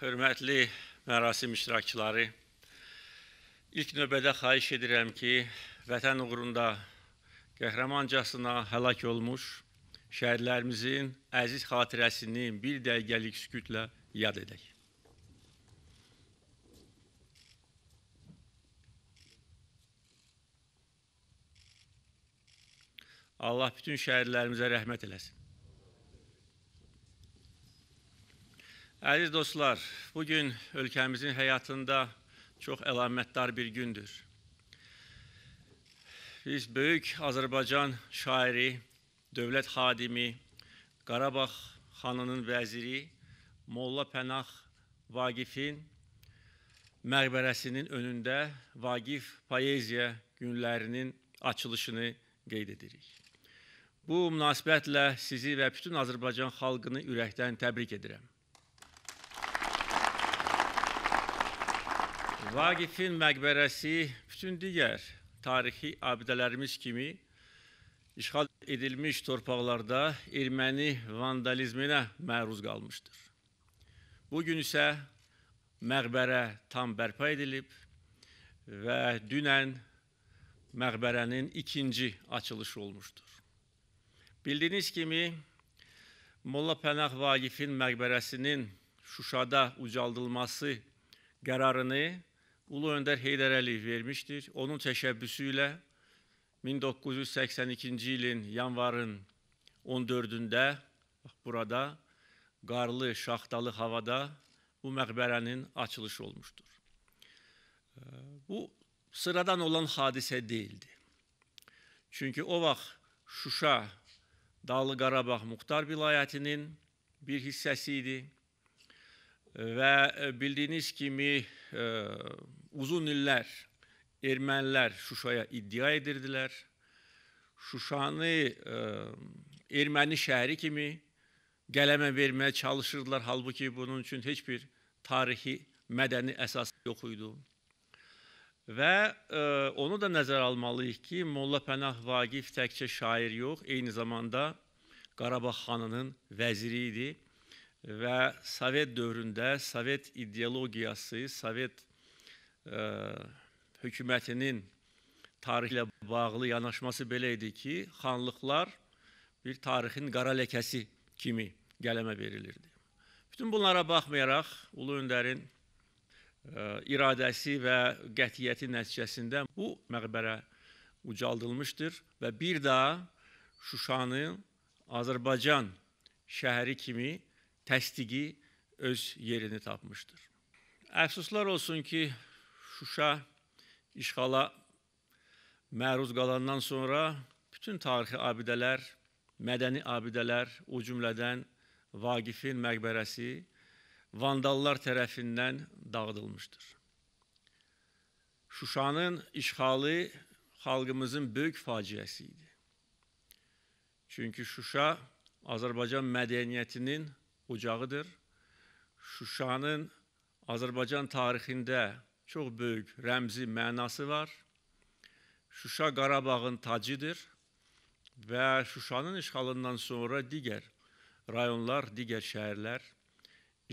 hörmətli mərasim iştirakçıları, ilk növbədə xahiş edirəm ki, vətən uğrunda qəhrəmancasına həlak olmuş şəhidlərimizin əziz xatirəsini bir dəqiqəlik sükutla yad edək. Allah bütün şəhidlərimizə rəhmət eləsin. Əziz dostlar, bu gün ölkəmizin həyatında çox əlamətdar bir gündür. Biz böyük Azərbaycan şairi, dövlət xadimi, Qarabağ xanının vəziri Molla Pənax Vaqifin məqbərəsinin önündə Vaqif Poeziya günlərinin açılışını qeyd edirik. Bu münasibətlə sizi və bütün Azərbaycan xalqını ürəkdən təbrik edirəm. Vaqifin məqbərəsi bütün digər tarixi abidələrimiz kimi işğal edilmiş torpaqlarda erməni vandalizminə məruz qalmışdır. Bu gün isə məqbərə tam bərpa edilib və dünən məqbərənin ikinci açılışı olmuşdur. Bildiyiniz kimi Molla Pənah Vaqifin məqbərəsinin Şuşada ucaldılması qərarını Ulu Öndər Heydər Əliyev vermişdir. Onun təşəbbüsü ilə 1982-ci ilin yanvarın 14-də burada qarlı, şaxtalı havada bu məqbərənin açılışı olmuşdur. Bu sıradan olan hadisə değildi. Çünki o vaxt Şuşa Dağlı Qarabağ Muxtar vilayətinin bir hissəsi idi. Və e, bildiyiniz kimi e, uzun illər ermənilər Şuşaya iddia edirdilər. Şuşanı e, erməni şəhəri kimi qələmə verməyə çalışırdılar. Halbuki bunun üçün heç bir tarixi, mədəni əsas yox idi. Və ə, onu da nəzərə almalıyıq ki, Molla Pənah Vaqif təkcə şair yox, eyni zamanda Qarabağ xanının vəziri idi və Sovet dövründə Sovet ideologiyası, Sovet ə, e, hökumətinin tarixlə bağlı yanaşması belə idi ki, xanlıqlar bir tarixin qara ləkəsi kimi qələmə verilirdi. Bütün bunlara baxmayaraq ulu öndərin ə, e, iradəsi və qətiyyəti nəticəsində bu məqbərə ucaldılmışdır və bir daha Şuşanı Azərbaycan şəhəri kimi təsdiqi öz yerini tapmışdır. Əfsuslar olsun ki, Şuşa işğala məruz qalandan sonra bütün tarixi abidələr, mədəni abidələr, o cümlədən Vaqifin məqbərəsi vandallar tərəfindən dağıdılmışdır. Şuşanın işğalı xalqımızın böyük faciəsi idi. Çünki Şuşa Azərbaycan mədəniyyətinin ocağıdır. Şuşanın Azərbaycan tarixində çox böyük rəmzi mənası var. Şuşa Qarabağın tacıdır və Şuşanın işğalından sonra digər rayonlar, digər şəhərlər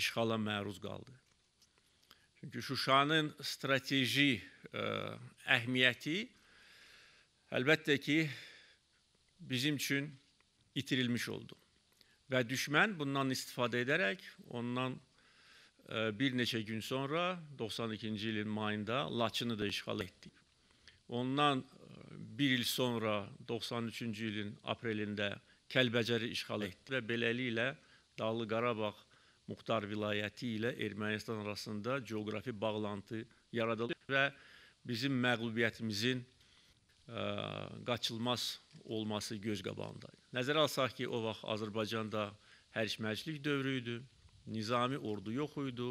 işğala məruz qaldı. Çünki Şuşanın strateji ə, e, əhmiyyəti əlbəttə ki bizim üçün itirilmiş oldu. Və düşmən bundan istifadə edərək ondan e, bir neçə gün sonra 92-ci ilin mayında Laçını da işğal etdi. Ondan e, bir il sonra 93-cü ilin aprelində Kəlbəcəri işğal etdi və beləliklə Dağlı Qarabağ Muxtar vilayəti ilə Ermənistan arasında coğrafi bağlantı yaradıldı və bizim məğlubiyyətimizin qaçılmaz olması göz qabağındaydı. Nəzərə alsaq ki, o vaxt Azərbaycanda hərşməclik dövrü idi, nizami ordu yox idi,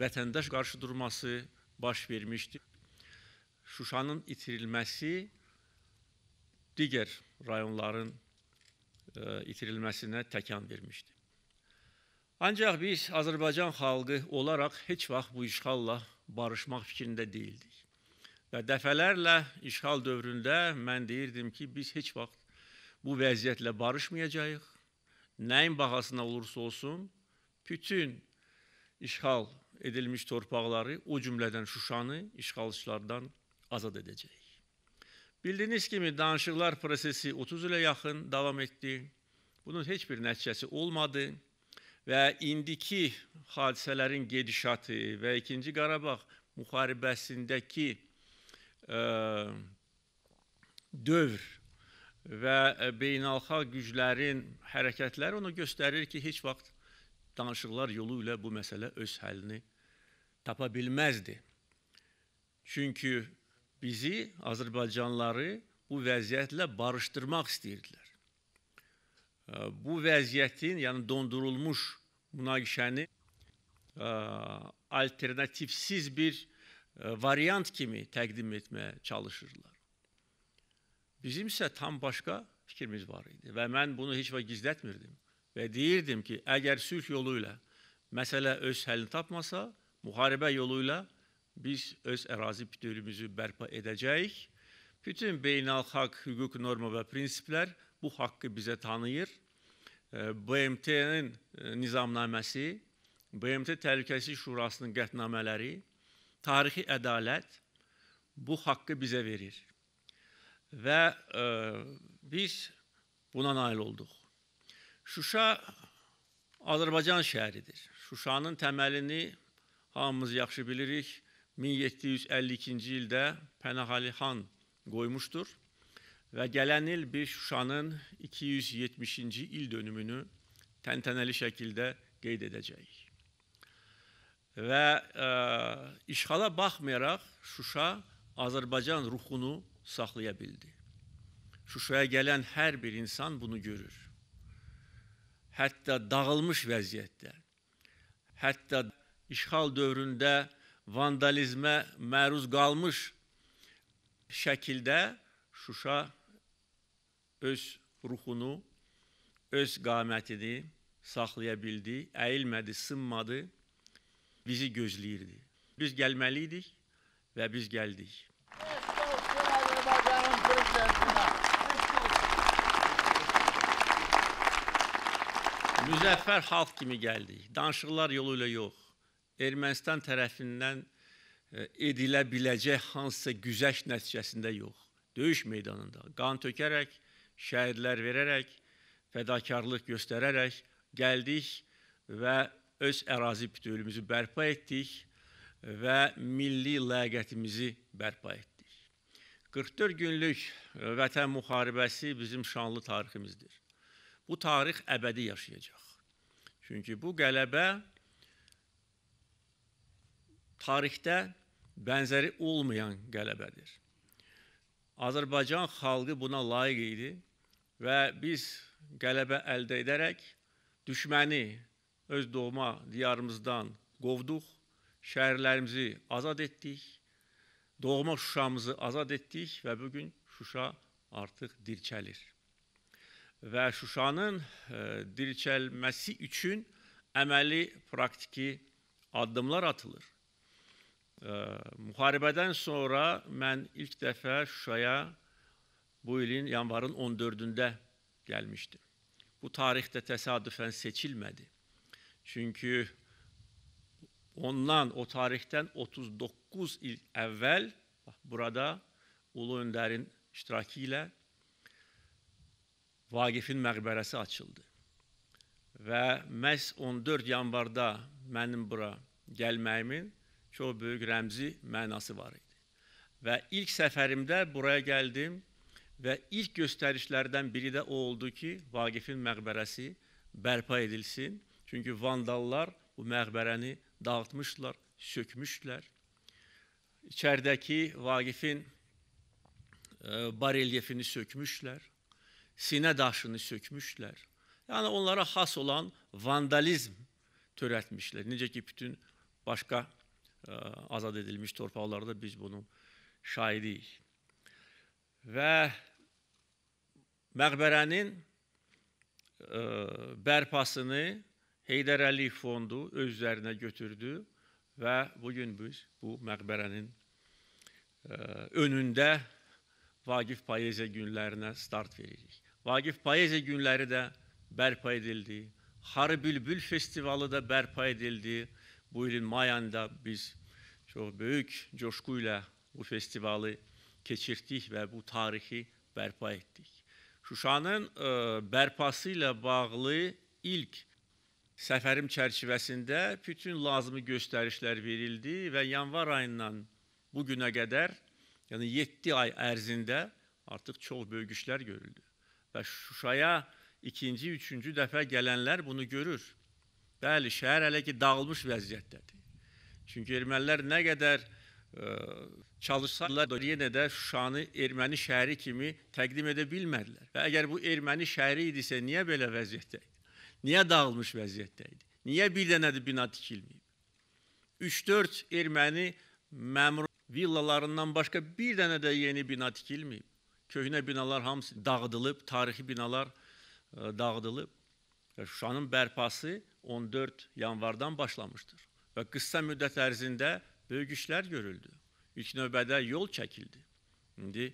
vətəndaş qarşı durması baş vermişdi. Şuşanın itirilməsi digər rayonların itirilməsinə təkan vermişdi. Ancaq biz Azərbaycan xalqı olaraq heç vaxt bu işğalla barışmaq fikrində deyildik. Və dəfələrlə işğal dövründə mən deyirdim ki, biz heç vaxt bu vəziyyətlə barışmayacağıq. Nəyin bahasına olursa olsun, bütün işğal edilmiş torpaqları, o cümlədən Şuşanı işğalçılardan azad edəcəyik. Bildiyiniz kimi danışıqlar prosesi 30 ilə yaxın davam etdi. Bunun heç bir nəticəsi olmadı və indiki hadisələrin gedişatı və 2-ci Qarabağ müharibəsindəki dövr və beynəlxalq güclərin hərəkətləri onu göstərir ki, heç vaxt danışıqlar yolu ilə bu məsələ öz həllini tapa bilməzdi. Çünki bizi, Azərbaycanlıları bu vəziyyətlə barışdırmaq istəyirdilər. Bu vəziyyətin, yəni dondurulmuş münaqişəni alternativsiz bir E, variant kimi təqdim etməyə çalışırlar. Bizim isə tam başqa fikrimiz var idi və mən bunu heç vaxt gizlətmirdim və deyirdim ki, əgər sülh yolu ilə məsələ öz həllini tapmasa, müharibə yolu ilə biz öz ərazi bütövlüyümüzü bərpa edəcəyik. Bütün beynəlxalq hüquq norma və prinsiplər bu haqqı bizə tanıyır. E, BMT-nin e, nizamnaməsi, BMT Təhlükəsizlik Şurasının qətnamələri, tarixi ədalət bu haqqı bizə verir. Və e, biz buna nail olduq. Şuşa Azərbaycan şəhəridir. Şuşanın təməlini hamımız yaxşı bilirik. 1752-ci ildə Pənahəli xan qoymuşdur və gələn il biz Şuşanın 270-ci il dönümünü təntənəli şəkildə qeyd edəcəyik. Və ə, e, işğala baxmayaraq Şuşa Azərbaycan ruhunu saxlaya bildi. Şuşaya gələn hər bir insan bunu görür. Hətta dağılmış vəziyyətdə, hətta işğal dövründə vandalizmə məruz qalmış şəkildə Şuşa öz ruhunu, öz qamətini saxlaya bildi, əyilmədi, sınmadı bizi gözləyirdi. Biz gəlməli idik və biz gəldik. Müzəffər xalq kimi gəldik. Danışıqlar yolu ilə yox. Ermənistan tərəfindən e, edilə biləcək hansısa güzəş nəticəsində yox. Döyüş meydanında qan tökərək, şəhidlər verərək, fədakarlıq göstərərək gəldik və öz ərazi bütövlüyümüzü bərpa etdik və milli ləyaqətimizi bərpa etdik. 44 günlük e, Vətən müharibəsi bizim şanlı tariximizdir. Bu tarix əbədi yaşayacaq. Çünki bu qələbə tarixdə bənzəri olmayan qələbədir. Azərbaycan xalqı buna layiq idi və biz qələbə əldə edərək düşməni öz doğma diyarımızdan qovduq, şəhərlərimizi azad etdik, doğma Şuşamızı azad etdik və bu gün Şuşa artıq dirçəlir. Və Şuşanın e, dirçəlməsi üçün əməli, praktiki addımlar atılır. E, müharibədən sonra mən ilk dəfə Şuşaya bu ilin yanvarın 14-də gəlmişdim. Bu tarixdə təsadüfən seçilmədi. Çünki ondan, o tarixdən 39 il əvvəl bax, burada Ulu Öndərin iştirakı ilə Vaqifin məqbərəsi açıldı. Və məhz 14 yanvarda mənim bura gəlməyimin çox böyük rəmzi mənası var idi. Və ilk səfərimdə buraya gəldim və ilk göstərişlərdən biri də o oldu ki, Vaqifin məqbərəsi bərpa edilsin Çünki vandallar bu məqbərəni dağıtmışlar, sökmüşlər. İçərdəki Vaqifin e, baryelyefini sökmüşlər, sinə daşını sökmüşlər. Yəni onlara xas olan vandalizm törətmişlər. Necə ki bütün başqa ə, e, azad edilmiş torpaqlarda biz bunun şahidiyik. Və məqbərənin ə, e, bərpasını Heydər Əliyev fondu öz üzərinə götürdü və bu gün biz bu məqbərənin e, önündə Vaqif Poeziya günlərinə start veririk. Vaqif Poeziya günləri də bərpa edildi. Xarı Bülbül festivalı da bərpa edildi. Bu ilin may ayında biz çox böyük coşku ilə bu festivalı keçirdik və bu tarixi bərpa etdik. Şuşanın ə, e, bərpası ilə bağlı ilk səfərim çərçivəsində bütün lazımi göstərişlər verildi və yanvar ayından bu günə qədər, yəni 7 ay ərzində artıq çox böyük işlər görüldü. Və Şuşaya ikinci, üçüncü dəfə gələnlər bunu görür. Bəli, şəhər hələ ki dağılmış vəziyyətdədir. Çünki ermənilər nə qədər ə, e, çalışsalar da yenə də Şuşanı erməni şəhəri kimi təqdim edə bilmədilər. Və əgər bu erməni şəhəri idisə, niyə belə vəziyyətdəyik? Niyə dağılmış vəziyyətdə idi? Niyə bir dənədir bina tikilməyib? 3-4 erməni məmur villalarından başqa bir dənə də yeni bina tikilməyib. Köhnə binalar hamısı dağıdılıb, tarixi binalar e, dağıdılıb. E, Şuşanın bərpası 14 yanvardan başlamışdır və qısa müddət ərzində böyük işlər görüldü. İlk növbədə yol çəkildi. İndi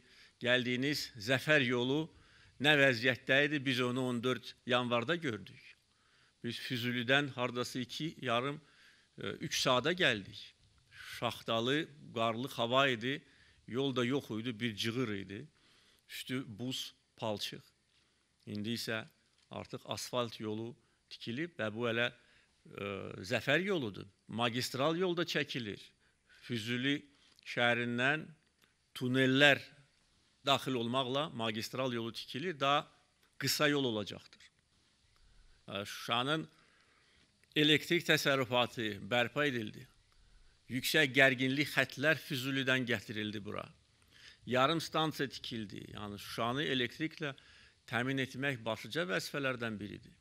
gəldiyiniz zəfər yolu nə vəziyyətdə idi, biz onu 14 yanvarda gördük. Biz Füzülidən hardasa iki, yarım, e, üç saata gəldik. Şaxtalı, qarlı hava idi, yol da yox idi, bir cığır idi. Üstü buz, palçıq. İndi isə artıq asfalt yolu tikilib və bu hələ ə, e, zəfər yoludur. Magistral yol da çəkilir. Füzuli şəhərindən tunellər daxil olmaqla magistral yolu tikilir, daha qısa yol olacaqdır. E, Şuşanın elektrik təsərrüfatı bərpa edildi. Yüksək gərginlik xətlər Füzulidən gətirildi bura. Yarım stansiya tikildi. Yəni Şuşanı elektriklə təmin etmək başlıca vəzifələrdən biridir.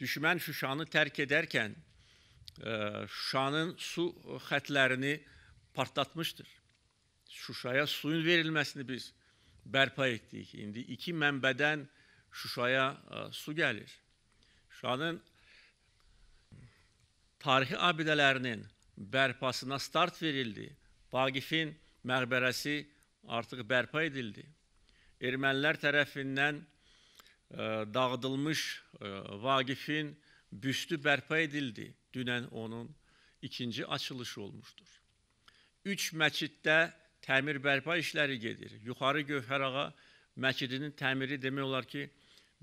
Düşmən Şuşanı tərk edərkən e, Şuşanın su xətlərini partlatmışdır. Şuşaya suyun verilməsini biz bərpa etdik. İndi iki mənbədən Şuşaya e, su gəlir. Şuşanın tarixi abidələrinin bərpasına start verildi. Vaqifin məqbərəsi artıq bərpa edildi. Ermənilər tərəfindən ə, e, dağıdılmış ə, e, Vaqifin büstü bərpa edildi. Dünən onun ikinci açılışı olmuşdur. Üç məsciddə təmir bərpa işləri gedir. Yuxarı Gövhərağa məscidinin təmiri demək olar ki,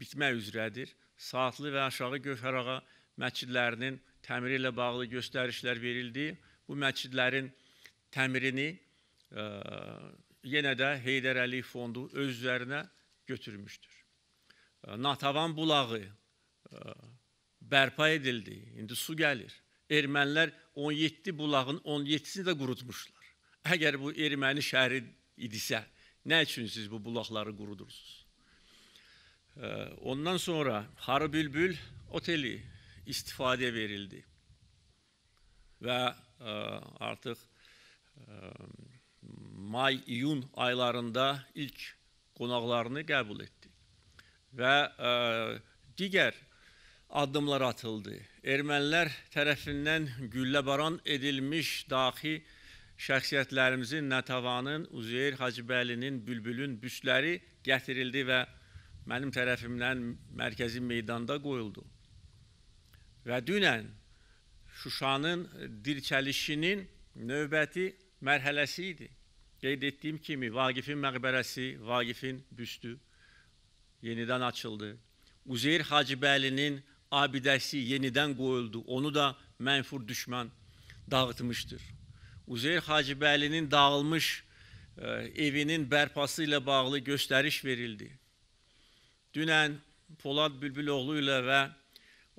bitmək üzrədir. Saatlı və Aşağı Gövhərağa məscidlərinin təmiri ilə bağlı göstərişlər verildi. Bu məscidlərin təmirini ə, e, yenə də Heydər Əliyev fondu öz üzərinə götürmüşdür. E, Natavan bulağı ə, e, bərpa edildi. İndi su gəlir. Ermənilər 17 bulağın 17-sini də qurutmuşlar. Əgər bu erməni şəhəri idisə, nə üçün siz bu bulaqları qurudursunuz? Ondan sonra Harbülbül oteli istifadə verildi və e, artıq e, may-iyun aylarında ilk qonaqlarını qəbul etdi və e, digər addımlar atıldı. Ermənilər tərəfindən gülləbaran edilmiş daxi şəxsiyyətlərimizin Natavanın, Üzeyir Hacıbəlinin, Bülbülün büstləri gətirildi və qəbul edildi mənim tərəfimdən mərkəzi meydanda qoyuldu. Və dünən Şuşanın dirçəlişinin növbəti mərhələsi idi. Qeyd etdiyim kimi Vaqifin məqbərəsi, Vaqifin büstü yenidən açıldı. Üzeyir Hacıbəlinin abidəsi yenidən qoyuldu. Onu da mənfur düşmən dağıtmışdır. Üzeyir Hacıbəlinin dağılmış e, evinin bərpası ilə bağlı göstəriş verildi. Dünən Polad Bülbüloğlu ilə və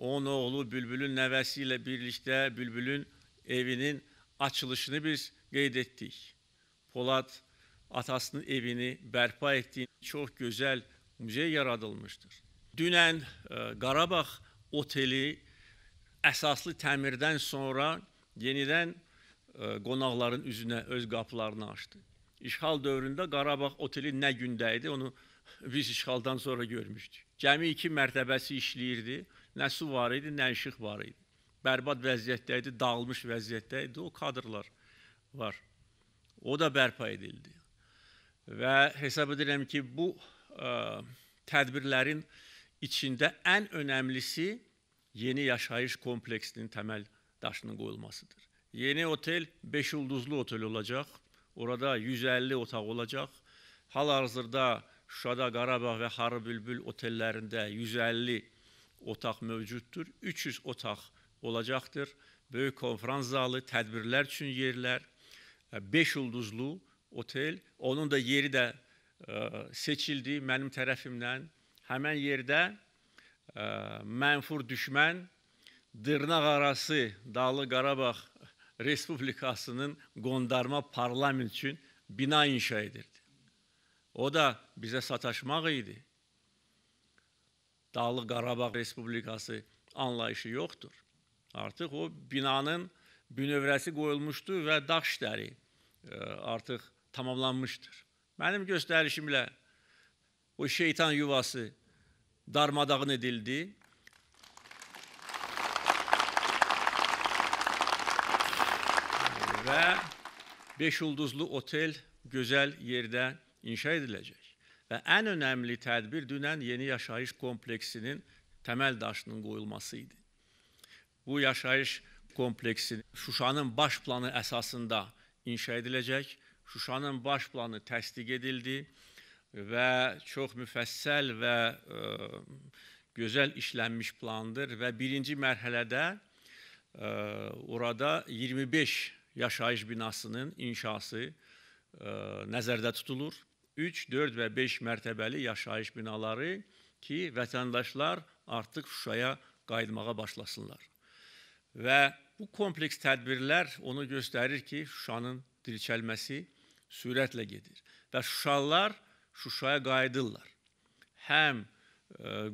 onun oğlu Bülbülün nəvəsi ilə birlikdə Bülbülün evinin açılışını biz qeyd etdik. Polad atasının evini bərpa etdiyi çox gözəl muzey yaradılmışdır. Dünən e, Qarabağ oteli əsaslı təmirdən sonra yenidən e, qonaqların üzünə öz qapılarını açdı. İşğal dövründə Qarabağ oteli nə gündə idi, onu biz işğaldan sonra görmüşdük. Gəmi iki mərtəbəsi işləyirdi. Nə su var idi, nə işıq var idi. Bərbad vəziyyətdə idi, dağılmış vəziyyətdə idi. O kadrlar var. O da bərpa edildi. Və hesab edirəm ki, bu ə, tədbirlərin içində ən önəmlisi yeni yaşayış kompleksinin təməl daşının qoyulmasıdır. Yeni otel 5 ulduzlu otel olacaq. Orada 150 otaq olacaq. Hal-hazırda Şuşada Qarabağ və Xarıbülbül otellərində 150 otaq mövcuddur. 300 otaq olacaqdır. Böyük konfrans zalı, tədbirlər üçün yerlər, 5 e, ulduzlu otel, onun da yeri də ə, e, seçildi mənim tərəfimdən. Həmin yerdə ə, e, mənfur düşmən dırnaq arası Dağlı Qarabağ Respublikasının qondarma parlament üçün bina inşa edir. O da bizə sataşmaq idi. Dağlıq Qarabağ Respublikası anlayışı yoxdur. Artıq o binanın bünövrəsi qoyulmuşdu və dağ işləri e, artıq tamamlanmışdır. Mənim göstərişimlə o şeytan yuvası darmadağın edildi. və 5 ulduzlu otel gözəl yerdə inşa ediləcək. Və ən önəmli tədbir dünən yeni yaşayış kompleksinin təməl daşının qoyulması idi. Bu yaşayış kompleksi Şuşanın baş planı əsasında inşa ediləcək. Şuşanın baş planı təsdiq edildi və çox müfəssəl və ə, e, gözəl işlənmiş plandır və birinci mərhələdə ə, e, orada 25 yaşayış binasının inşası ə, e, nəzərdə tutulur. 3, 4 və 5 mərtəbəli yaşayış binaları ki, vətəndaşlar artıq Şuşaya qayıtmağa başlasınlar. Və bu kompleks tədbirlər onu göstərir ki, Şuşanın dirçəlməsi sürətlə gedir və Şuşalılar Şuşaya qayıdırlar. Həm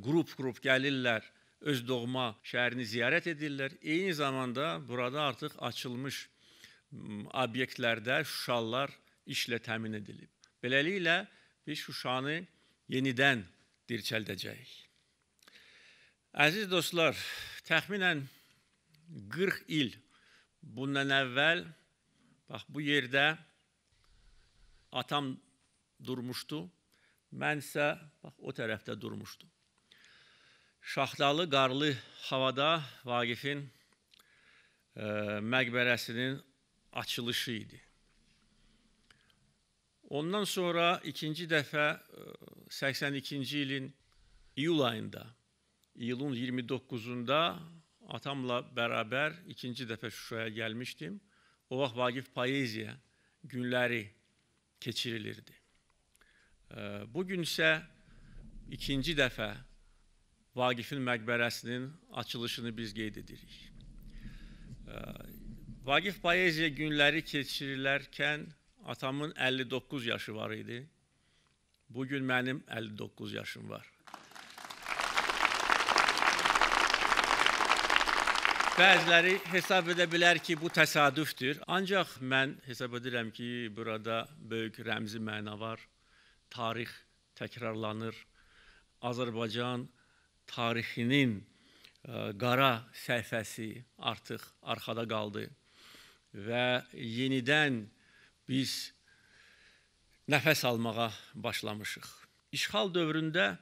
qrup-qrup e, gəlirlər, öz doğma şəhərini ziyarət edirlər. Eyni zamanda burada artıq açılmış obyektlərdə Şuşalılar işlə təmin edilib. Beləliklə biz Şuşanı yenidən dirçəldəcəyik. Əziz dostlar, təxminən 40 il bundan əvvəl bax bu yerdə atam durmuşdu. Mən isə bax o tərəfdə durmuşdum. Şaxtalı qarlı havada Vaqifin e, məqbərəsinin açılışı idi. Ondan sonra ikinci dəfə 82-ci e, ilin iyul ayında, iyulun 29-unda atamla bərabər ikinci dəfə Şuşaya gəlmişdim. O vaxt Vagif Poeziya günləri keçirilirdi. E, Bu gün isə ikinci dəfə Vagifin məqbərəsinin açılışını biz qeyd edirik. E, Vagif Poeziya günləri keçirilərkən Atamın 59 yaşı var idi. Bugün mənim 59 yaşım var. Bəziləri hesab edə bilər ki, bu təsadüfdür. Ancaq mən hesab edirəm ki, burada böyük rəmzi məna var. Tarix təkrarlanır. Azərbaycan tarixinin ə, e, qara səhifəsi artıq arxada qaldı və yenidən biz nəfəs almağa başlamışıq. İşğal dövründə e,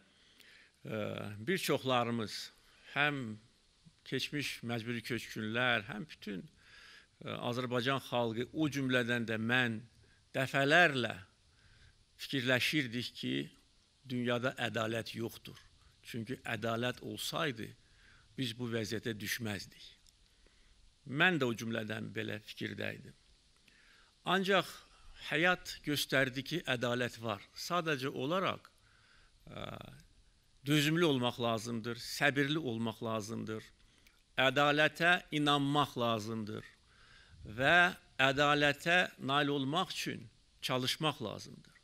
bir çoxlarımız həm keçmiş məcburi köçkünlər, həm bütün e, Azərbaycan xalqı, o cümlədən də mən dəfələrlə fikirləşirdik ki, dünyada ədalət yoxdur. Çünki ədalət olsaydı, biz bu vəziyyətə düşməzdik. Mən də o cümlədən belə fikirdə idim. Ancaq həyat göstərdi ki, ədalət var. Sadəcə olaraq e, dözümlü olmaq lazımdır, səbirli olmaq lazımdır. Ədalətə inanmaq lazımdır və ədalətə nail olmaq üçün çalışmaq lazımdır.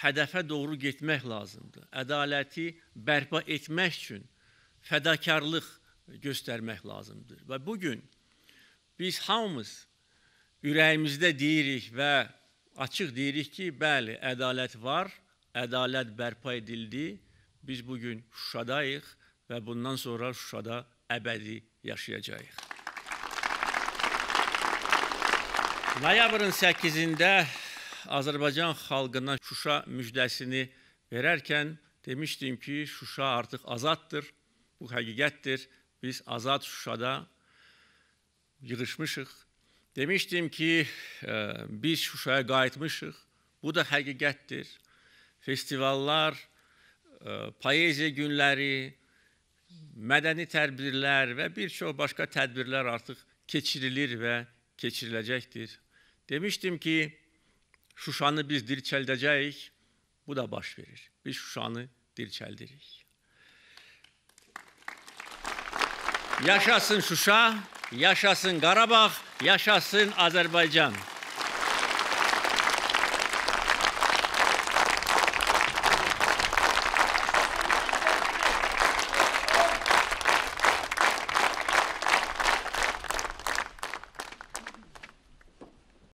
Hədəfə doğru getmək lazımdır. Ədaləti bərpa etmək üçün fədakarlıq göstərmək lazımdır. Və bu gün biz hamımız ürəyimizdə deyirik və açıq deyirik ki, bəli, ədalət var, ədalət bərpa edildi. Biz bu gün Şuşadayıq və bundan sonra Şuşada əbədi yaşayacağıq. Noyabrın 8-də Azərbaycan xalqına Şuşa müjdəsini verərkən demişdim ki, Şuşa artıq azaddır. Bu həqiqətdir. Biz azad Şuşada yığılmışıq Demişdim ki, e, biz Şuşaya qayıtmışıq. Bu da həqiqətdir. Festivallar, e, poeziya günləri, mədəni tədbirlər və bir çox başqa tədbirlər artıq keçirilir və keçiriləcəkdir. Demişdim ki, Şuşanı biz dirçəldəcəyik. Bu da baş verir. Biz Şuşanı dirçəldirik. Yaşasın Şuşa, yaşasın Qarabağ. Yaşasın Azerbaycan.